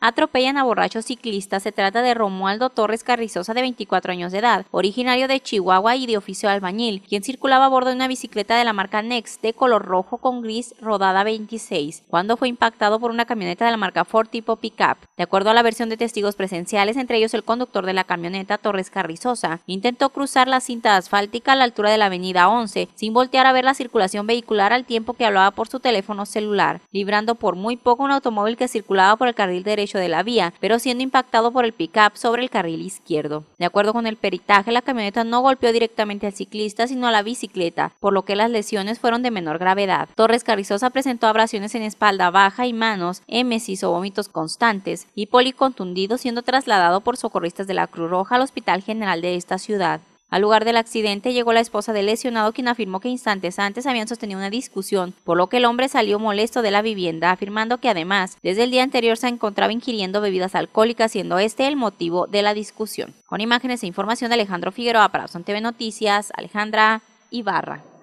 atropellan a borrachos ciclistas. Se trata de Romualdo Torres Carrizosa, de 24 años de edad, originario de Chihuahua y de oficio albañil, quien circulaba a bordo de una bicicleta de la marca Next de color rojo con gris rodada 26, cuando fue impactado por una camioneta de la marca Ford tipo pickup. De acuerdo a la versión de testigos presenciales, entre ellos el conductor de la camioneta Torres Carrizosa, intentó cruzar la cinta asfáltica a la altura de la avenida 11 sin voltear a ver la circulación vehicular al tiempo que hablaba por su teléfono celular, librando por muy poco un automóvil que circulaba por el carril derecho de la vía, pero siendo impactado por el pickup sobre el carril izquierdo. De acuerdo con el peritaje, la camioneta no golpeó directamente al ciclista, sino a la bicicleta, por lo que las lesiones fueron de menor gravedad. Torres Carrizosa presentó abrasiones en espalda baja y manos, hémesis o vómitos constantes y policontundido siendo trasladado por socorristas de la Cruz Roja al Hospital General de esta ciudad. Al lugar del accidente llegó la esposa del lesionado quien afirmó que instantes antes habían sostenido una discusión, por lo que el hombre salió molesto de la vivienda, afirmando que además desde el día anterior se encontraba ingiriendo bebidas alcohólicas, siendo este el motivo de la discusión. Con imágenes e información de Alejandro Figueroa para TV Noticias, Alejandra Ibarra.